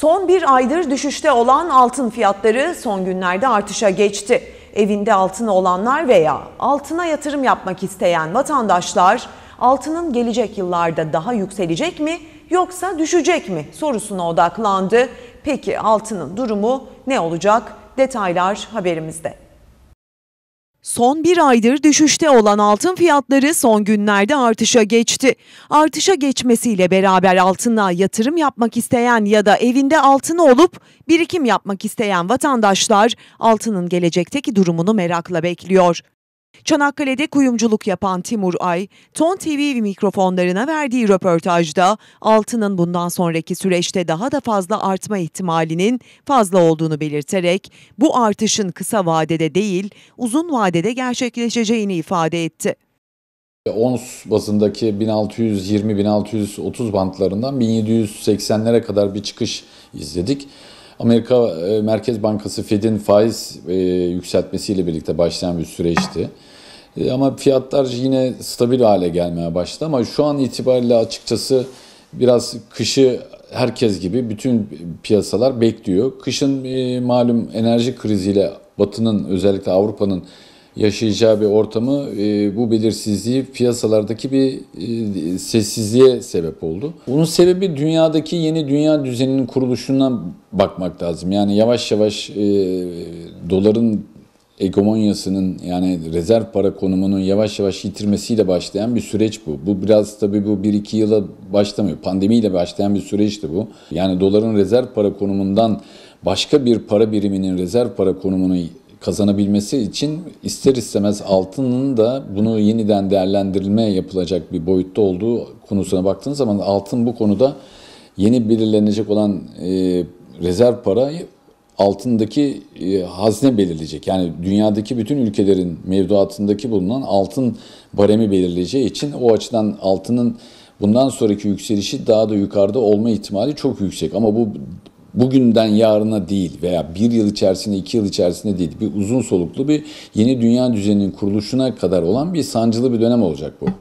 Son bir aydır düşüşte olan altın fiyatları son günlerde artışa geçti. Evinde altını olanlar veya altına yatırım yapmak isteyen vatandaşlar altının gelecek yıllarda daha yükselecek mi yoksa düşecek mi sorusuna odaklandı. Peki altının durumu ne olacak? Detaylar haberimizde. Son bir aydır düşüşte olan altın fiyatları son günlerde artışa geçti. Artışa geçmesiyle beraber altına yatırım yapmak isteyen ya da evinde altını olup birikim yapmak isteyen vatandaşlar altının gelecekteki durumunu merakla bekliyor. Çanakkale'de kuyumculuk yapan Timur Ay, Ton TV mikrofonlarına verdiği röportajda altının bundan sonraki süreçte daha da fazla artma ihtimalinin fazla olduğunu belirterek bu artışın kısa vadede değil uzun vadede gerçekleşeceğini ifade etti. Ons bazındaki 1620-1630 bantlarından 1780'lere kadar bir çıkış izledik. Amerika e, Merkez Bankası Fed'in faiz e, yükseltmesiyle birlikte başlayan bir süreçti. E, ama fiyatlar yine stabil hale gelmeye başladı ama şu an itibariyle açıkçası biraz kışı herkes gibi bütün piyasalar bekliyor. Kışın malum enerji kriziyle Batı'nın özellikle Avrupa'nın yaşayacağı bir ortamı e, bu belirsizliği piyasalardaki bir e, sessizliğe sebep oldu. Bunun sebebi dünyadaki yeni dünya düzeninin kuruluşundan bakmak lazım. Yani yavaş yavaş e, doların egomonyasının yani rezerv para konumunun yavaş yavaş yitirmesiyle başlayan bir süreç bu. Bu biraz tabii bu 1-2 yıla başlamıyor. Pandemiyle başlayan bir süreçti bu. Yani doların rezerv para konumundan başka bir para biriminin rezerv para konumunu kazanabilmesi için ister istemez altının da bunu yeniden değerlendirilme yapılacak bir boyutta olduğu konusuna baktığınız zaman altın bu konuda yeni belirlenecek olan e, rezerv parayı altındaki e, hazne belirleyecek. Yani dünyadaki bütün ülkelerin mevduatındaki bulunan altın baremi belirleyeceği için o açıdan altının bundan sonraki yükselişi daha da yukarıda olma ihtimali çok yüksek. Ama bu bugünden yarına değil veya bir yıl içerisinde, iki yıl içerisinde değil, bir uzun soluklu bir yeni dünya düzeninin kuruluşuna kadar olan bir sancılı bir dönem olacak bu.